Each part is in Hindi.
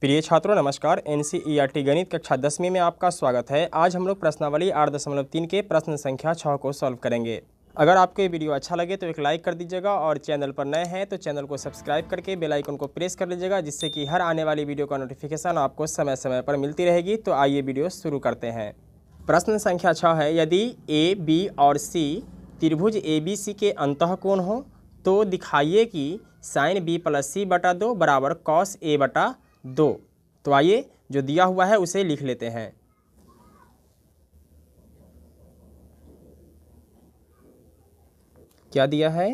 प्रिय छात्रों नमस्कार एन गणित कक्षा दसवीं में आपका स्वागत है आज हम लोग प्रश्नावली आठ दशमलव तीन के प्रश्न संख्या छः को सॉल्व करेंगे अगर आपको ये वीडियो अच्छा लगे तो एक लाइक कर दीजिएगा और चैनल पर नए हैं तो चैनल को सब्सक्राइब करके बेल आइकन को प्रेस कर लीजिएगा जिससे कि हर आने वाली वीडियो का नोटिफिकेशन आपको समय समय पर मिलती रहेगी तो आइए वीडियो शुरू करते हैं प्रश्न संख्या छः है यदि ए बी और सी त्रिभुज ए बी सी के अंत कोण हो तो दिखाइए कि साइन बी प्लस सी बटा दो बराबर कॉस ए बटा दो तो आइए जो दिया हुआ है उसे लिख लेते हैं क्या दिया है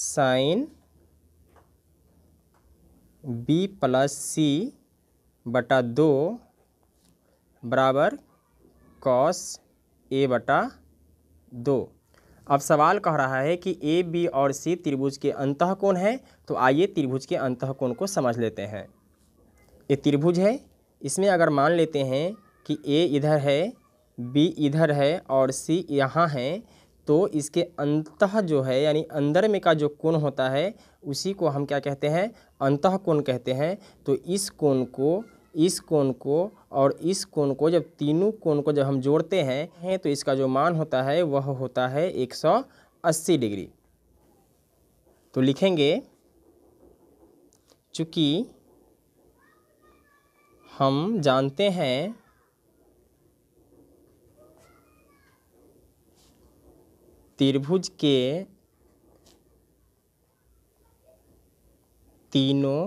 साइन बी प्लस सी बटा दो बराबर कॉस ए बटा दो अब सवाल कह रहा है कि ए बी और सी त्रिभुज के अंतः कौन है तो आइए त्रिभुज के अंतः कोण को समझ लेते हैं ये त्रिभुज है इसमें अगर मान लेते हैं कि ए इधर है बी इधर है और सी यहाँ है तो इसके अंत जो है यानी अंदर में का जो कोण होता है उसी को हम क्या कहते हैं अंत कोण कहते हैं तो इस कोण को इस कोण को और इस कोण को जब तीनों कोण को जब हम जोड़ते हैं हैं तो इसका जो मान होता है वह होता है 180 डिग्री तो लिखेंगे चूँकि हम जानते हैं त्रिभुज के तीनों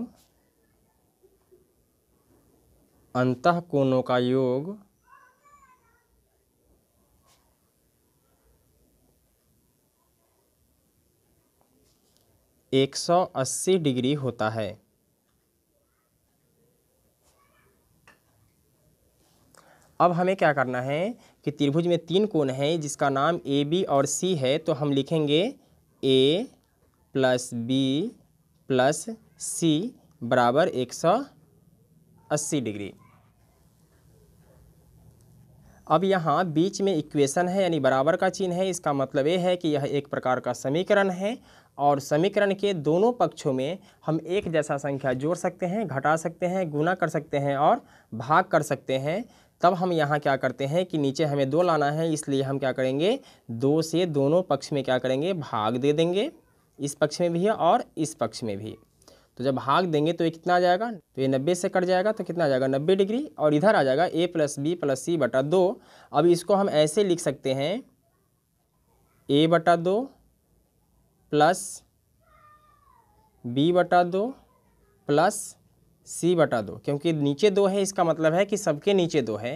अंत कोणों का योग एक सौ अस्सी डिग्री होता है अब हमें क्या करना है कि त्रिभुज में तीन कोण हैं जिसका नाम ए बी और सी है तो हम लिखेंगे A plus B plus C बराबर एक सौ अस्सी डिग्री अब यहाँ बीच में इक्वेशन है यानी बराबर का चिन्ह है इसका मतलब ये है कि यह एक प्रकार का समीकरण है और समीकरण के दोनों पक्षों में हम एक जैसा संख्या जोड़ सकते हैं घटा सकते हैं गुना कर सकते हैं और भाग कर सकते हैं तब हम यहाँ क्या करते हैं कि नीचे हमें दो लाना है इसलिए हम क्या करेंगे दो से दोनों पक्ष में क्या करेंगे भाग दे देंगे इस पक्ष में भी है और इस पक्ष में भी तो जब भाग देंगे तो ये कितना आ जाएगा तो ये नब्बे से कट जाएगा तो कितना आ जाएगा नब्बे डिग्री और इधर आ जाएगा A plus B plus C बटा दो अब इसको हम ऐसे लिख सकते हैं ए बटा दो प्लस बी बटा दो प्लस सी बटा दो क्योंकि नीचे दो है इसका मतलब है कि सबके नीचे दो है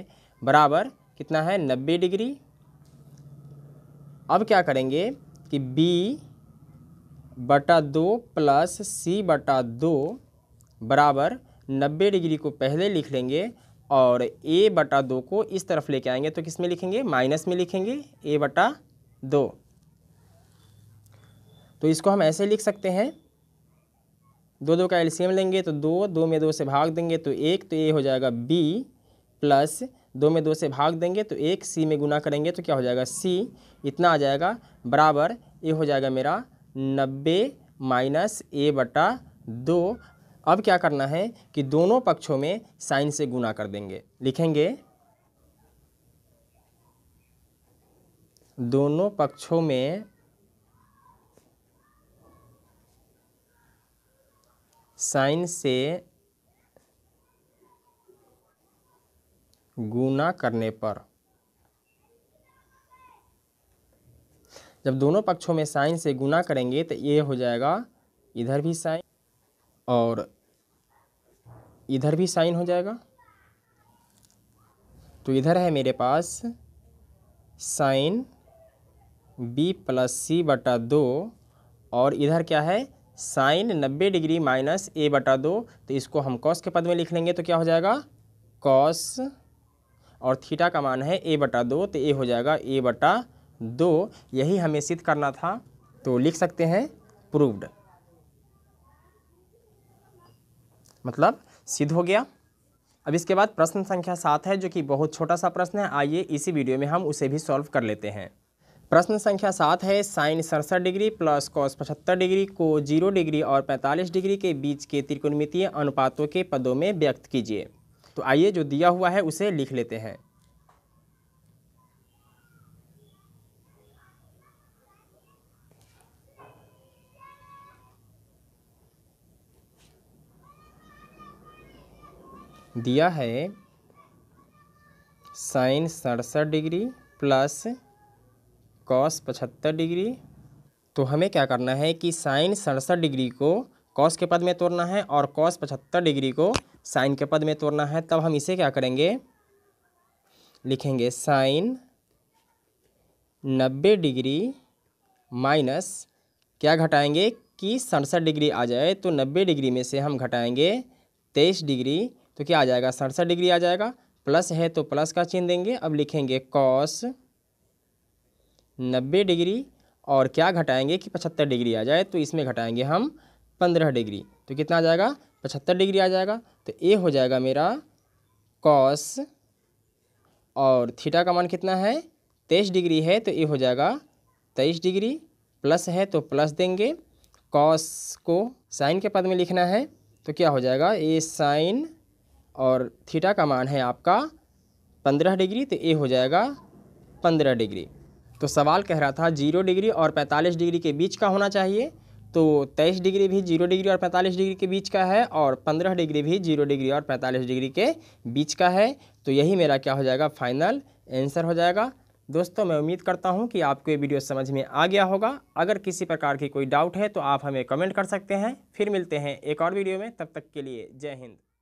बराबर कितना है नब्बे डिग्री अब क्या करेंगे कि बी बटा दो प्लस सी बटा दो बराबर नब्बे डिग्री को पहले लिख लेंगे और ए बटा दो को इस तरफ लेके आएंगे तो किस में लिखेंगे माइनस में लिखेंगे ए बटा दो तो इसको हम ऐसे लिख सकते हैं दो दो का एलसीएम लेंगे तो दो दो में दो से भाग देंगे तो एक तो ए हो जाएगा बी प्लस दो में दो से भाग देंगे तो एक सी में गुना करेंगे तो क्या हो जाएगा सी इतना आ जाएगा बराबर ए हो जाएगा मेरा नब्बे माइनस ए बटा दो अब क्या करना है कि दोनों पक्षों में साइन से गुना कर देंगे लिखेंगे दोनों पक्षों में साइन से गुना करने पर जब दोनों पक्षों में साइन से गुना करेंगे तो ये हो जाएगा इधर भी साइन और इधर भी साइन हो जाएगा तो इधर है मेरे पास साइन बी प्लस सी बटा दो और इधर क्या है साइन नब्बे डिग्री माइनस ए बटा दो तो इसको हम कॉस के पद में लिख लेंगे तो क्या हो जाएगा कॉस और थीटा का मान है ए बटा दो तो ए हो जाएगा ए बटा दो यही हमें सिद्ध करना था तो लिख सकते हैं प्रूव्ड मतलब सिद्ध हो गया अब इसके बाद प्रश्न संख्या सात है जो कि बहुत छोटा सा प्रश्न है आइए इसी वीडियो में हम उसे भी सॉल्व कर लेते हैं प्रश्न संख्या सात है साइन सड़सठ डिग्री प्लस कॉस पचहत्तर डिग्री को जीरो डिग्री और पैंतालीस डिग्री के बीच के त्रिकोणमितीय अनुपातों के पदों में व्यक्त कीजिए तो आइए जो दिया हुआ है उसे लिख लेते हैं दिया है साइन सड़सठ डिग्री प्लस कॉस पचहत्तर डिग्री तो हमें क्या करना है कि साइन सड़सठ डिग्री को कॉस के पद में तोड़ना है और कॉस पचहत्तर डिग्री को साइन के पद में तोड़ना है तब हम इसे क्या करेंगे लिखेंगे साइन नब्बे डिग्री माइनस क्या घटाएंगे कि सड़सठ डिग्री आ जाए तो नब्बे डिग्री में से हम घटाएंगे तेईस डिग्री तो क्या आ जाएगा सड़सठ डिग्री आ जाएगा प्लस है तो प्लस का चिन्ह देंगे अब लिखेंगे कॉस नब्बे डिग्री और क्या घटाएंगे कि पचहत्तर डिग्री आ जाए तो इसमें घटाएंगे हम पंद्रह डिग्री तो कितना आ जाएगा पचहत्तर डिग्री आ जाएगा तो ए हो जाएगा मेरा कॉस और थीटा का मान कितना है तेईस डिग्री है तो ए हो जाएगा तेईस डिग्री प्लस है तो प्लस देंगे कॉस को साइन के पद में लिखना है तो क्या हो जाएगा ए साइन और थीटा का मान है आपका पंद्रह डिग्री तो ए हो जाएगा पंद्रह डिग्री तो सवाल कह रहा था जीरो डिग्री और पैंतालीस डिग्री के बीच का होना चाहिए तो तेईस डिग्री भी जीरो डिग्री और पैंतालीस डिग्री के बीच का है और पंद्रह डिग्री भी जीरो डिग्री और पैंतालीस डिग्री के बीच का है तो यही मेरा क्या हो जाएगा फाइनल आंसर हो जाएगा दोस्तों मैं उम्मीद करता हूं कि आपको ये वीडियो समझ में आ गया होगा अगर किसी प्रकार की कोई डाउट है तो आप हमें कमेंट कर सकते हैं फिर मिलते हैं एक और वीडियो में तब तक के लिए जय हिंद